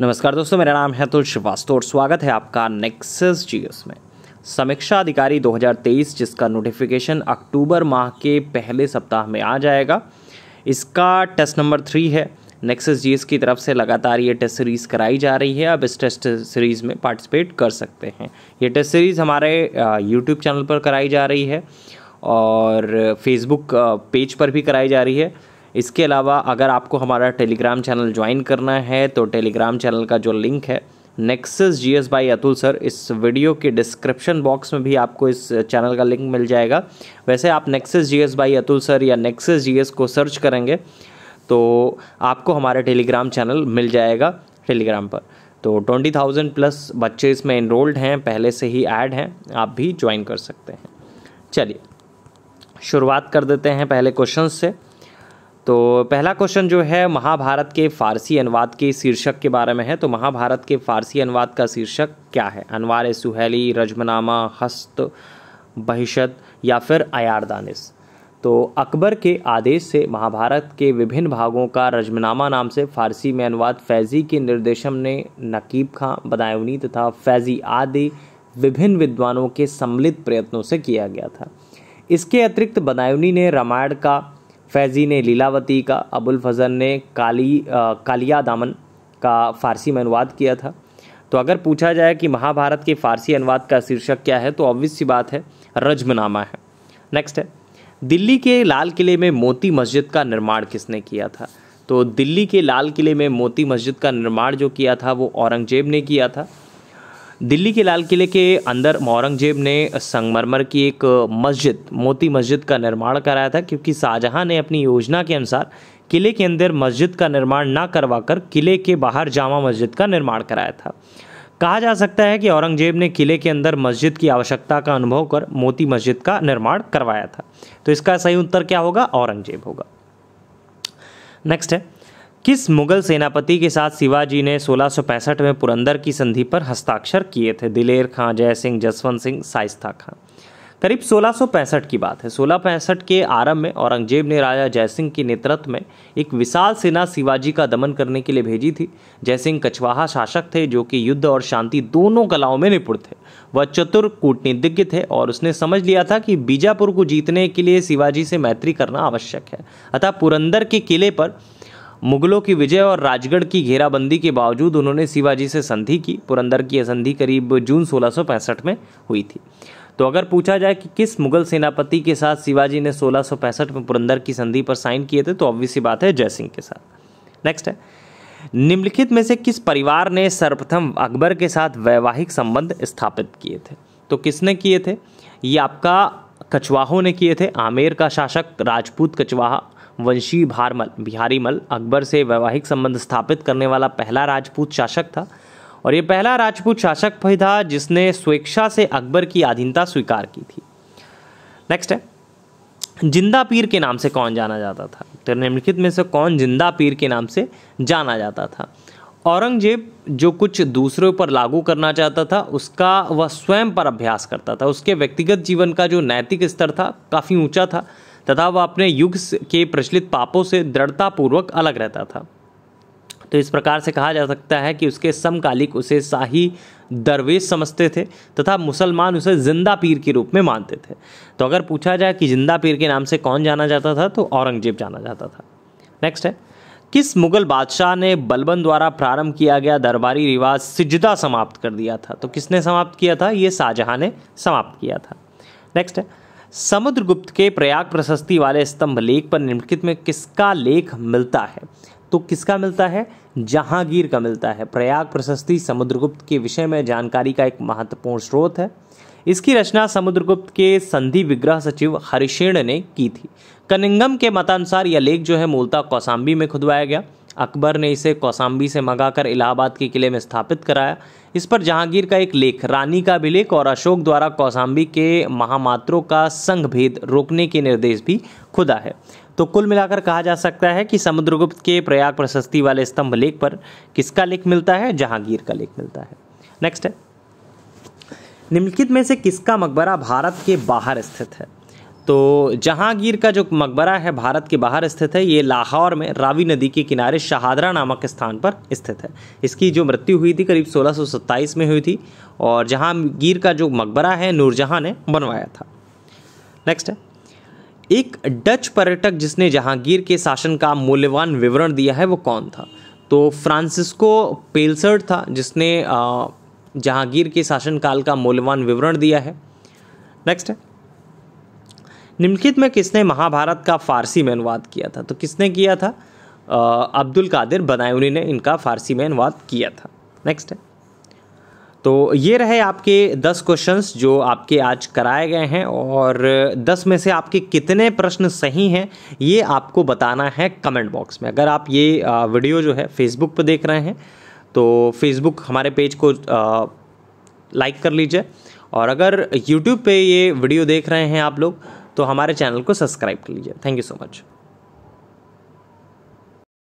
नमस्कार दोस्तों मेरा नाम है अतुल श्रीवास्तव और स्वागत है आपका नेक्सस जी में समीक्षा अधिकारी 2023 जिसका नोटिफिकेशन अक्टूबर माह के पहले सप्ताह में आ जाएगा इसका टेस्ट नंबर थ्री है नेक्सस जी की तरफ से लगातार ये टेस्ट सीरीज़ कराई जा रही है आप इस टेस्ट सीरीज़ में पार्टिसिपेट कर सकते हैं ये टेस्ट सीरीज़ हमारे यूट्यूब चैनल पर कराई जा रही है और फेसबुक पेज पर भी कराई जा रही है इसके अलावा अगर आपको हमारा टेलीग्राम चैनल ज्वाइन करना है तो टेलीग्राम चैनल का जो लिंक है Nexus G S by Atul sir इस वीडियो के डिस्क्रिप्शन बॉक्स में भी आपको इस चैनल का लिंक मिल जाएगा वैसे आप Nexus G S by Atul sir या नेक्सस जी एस को सर्च करेंगे तो आपको हमारा टेलीग्राम चैनल मिल जाएगा टेलीग्राम पर तो ट्वेंटी थाउजेंड प्लस बच्चे इसमें इनरोल्ड हैं पहले से ही ऐड हैं आप भी ज्वाइन कर सकते हैं चलिए शुरुआत कर देते हैं पहले क्वेश्चन से तो पहला क्वेश्चन जो है महाभारत के फारसी अनुवाद के शीर्षक के बारे में है तो महाभारत के फारसी अनुवाद का शीर्षक क्या है अनवार सुहैली रजमनामा हस्त बहिशत या फिर अयारदानिस तो अकबर के आदेश से महाभारत के विभिन्न भागों का रजमनामा नाम से फारसी में अनुवाद फैज़ी के निर्देशन ने नकीब खां बदायूनी तथा फैज़ी आदि विभिन्न विद्वानों के सम्मिलित प्रयत्नों से किया गया था इसके अतिरिक्त बदायूनी ने रामायण का फैज़ी ने लीलावती का अबुल फजल ने काली आ, कालिया दामन का फ़ारसी में अनुवाद किया था तो अगर पूछा जाए कि महाभारत के फ़ारसी अनुवाद का शीर्षक क्या है तो ऑब्वियस सी बात है रजमनामा है नेक्स्ट है दिल्ली के लाल किले में मोती मस्जिद का निर्माण किसने किया था तो दिल्ली के लाल किले में मोती मस्जिद का निर्माण जो किया था वो औरंगजेब ने किया था दिल्ली के लाल किले के अंदर औरंगजेब ने संगमरमर की एक मस्जिद मोती मस्जिद का निर्माण कराया था क्योंकि शाहजहां ने अपनी योजना के अनुसार किले के अंदर मस्जिद का निर्माण ना करवाकर किले के बाहर जामा मस्जिद का निर्माण कराया था कहा जा सकता है कि औरंगजेब ने किले के अंदर मस्जिद की आवश्यकता का अनुभव कर मोती मस्जिद का निर्माण करवाया था तो इसका सही उत्तर क्या होगा औरंगजेब होगा नेक्स्ट है किस मुगल सेनापति के साथ शिवाजी ने सोलह में पुरंदर की संधि पर हस्ताक्षर किए थे दिलेर खां जय सिंह जसवंत सिंह साइस्ता खां करीब सोलह की बात है सोलह के आरंभ में औरंगजेब ने राजा जयसिंह के नेतृत्व में एक विशाल सेना शिवाजी का दमन करने के लिए भेजी थी जयसिंह कछवाहा शासक थे जो कि युद्ध और शांति दोनों कलाओं में निपुण थे वह चतुर कूटनीतिज्ञ थे और उसने समझ लिया था कि बीजापुर को जीतने के लिए शिवाजी से मैत्री करना आवश्यक है अतः पुरंदर के किले पर मुगलों की विजय और राजगढ़ की घेराबंदी के बावजूद उन्होंने शिवाजी से संधि की पुरंदर की संधि करीब जून सोलह में हुई थी तो अगर पूछा जाए कि किस मुगल सेनापति के साथ शिवाजी ने सोलह में पुरंदर की संधि पर साइन किए थे तो ऑब्वियस बात है जयसिंह के साथ नेक्स्ट है निम्नलिखित में से किस परिवार ने सर्वप्रथम अकबर के साथ वैवाहिक संबंध स्थापित किए थे तो किसने किए थे ये आपका कछवाहों ने किए थे आमेर का शासक राजपूत कछवाहा वंशी भारमल बिहारीमल अकबर से वैवाहिक संबंध स्थापित करने वाला पहला राजपूत शासक था और ये पहला राजपूत शासक भी था जिसने स्वेच्छा से अकबर की अधीनता स्वीकार की थी नेक्स्ट है जिंदा पीर के नाम से कौन जाना जाता था तो निम्नलिखित में से कौन जिंदा पीर के नाम से जाना जाता था औरंगजेब जो कुछ दूसरों पर लागू करना चाहता था उसका वह स्वयं पर अभ्यास करता था उसके व्यक्तिगत जीवन का जो नैतिक स्तर था काफ़ी ऊंचा था तथा वह अपने युग के प्रचलित पापों से दृढ़तापूर्वक अलग रहता था तो इस प्रकार से कहा जा सकता है कि उसके समकालिक उसे शाही दरवेश समझते थे तथा मुसलमान उसे जिंदा पीर के रूप में मानते थे तो अगर पूछा जाए कि जिंदा पीर के नाम से कौन जाना जाता था तो औरंगजेब जाना जाता था नेक्स्ट है किस मुगल बादशाह ने बलबन द्वारा प्रारंभ किया गया दरबारी रिवाज सिजदा समाप्त कर दिया था तो किसने समाप्त किया था ये शाहजहाँ ने समाप्त किया था नेक्स्ट है समुद्रगुप्त के प्रयाग प्रशस्ति वाले स्तंभ लेख पर निम्नलिखित में किसका लेख मिलता है तो किसका मिलता है जहांगीर का मिलता है प्रयाग प्रशस्ति समुद्रगुप्त के विषय में जानकारी का एक महत्वपूर्ण स्रोत है इसकी रचना समुद्रगुप्त के संधि विग्रह सचिव हरिशेण ने की थी कनिंगम के मतानुसार यह लेख जो है मूलतः कौसाम्बी में खुदवाया गया अकबर ने इसे कौसाम्बी से मंगाकर इलाहाबाद के किले में स्थापित कराया इस पर जहांगीर का एक लेख रानी का अभिलेख और अशोक द्वारा कौसाम्बी के महामात्रों का संघ भेद रोकने के निर्देश भी खुदा है तो कुल मिलाकर कहा जा सकता है कि समुद्रगुप्त के प्रयाग प्रशस्ति वाले स्तंभ लेख पर किसका लेख मिलता है जहांगीर का लेख मिलता है नेक्स्ट है निम्नलिखित में से किसका मकबरा भारत के बाहर स्थित है तो जहांगीर का जो मकबरा है भारत के बाहर स्थित है ये लाहौर में रावी नदी के किनारे शहादरा नामक स्थान पर स्थित है इसकी जो मृत्यु हुई थी करीब 1627 में हुई थी और जहांगीर का जो मकबरा है नूरजहाँ ने बनवाया था नेक्स्ट है एक डच पर्यटक जिसने जहांगीर के शासन का मूल्यवान विवरण दिया है वो कौन था तो फ्रांसिस्को पेल्सर्ड था जिसने जहांगीर के शासनकाल का मूल्यवान विवरण दिया है नेक्स्ट है निम्नलिखित में किसने महाभारत का फारसी में अनुवाद किया था तो किसने किया था अब्दुल कादिर बनायूनी ने इनका फारसी में अनुवाद किया था नेक्स्ट है तो ये रहे आपके दस क्वेश्चंस जो आपके आज कराए गए हैं और दस में से आपके कितने प्रश्न सही हैं ये आपको बताना है कमेंट बॉक्स में अगर आप ये वीडियो जो है फेसबुक पर देख रहे हैं तो फेसबुक हमारे पेज को लाइक कर लीजिए और अगर यूट्यूब पे ये वीडियो देख रहे हैं आप लोग तो हमारे चैनल को सब्सक्राइब कर लीजिए थैंक यू सो मच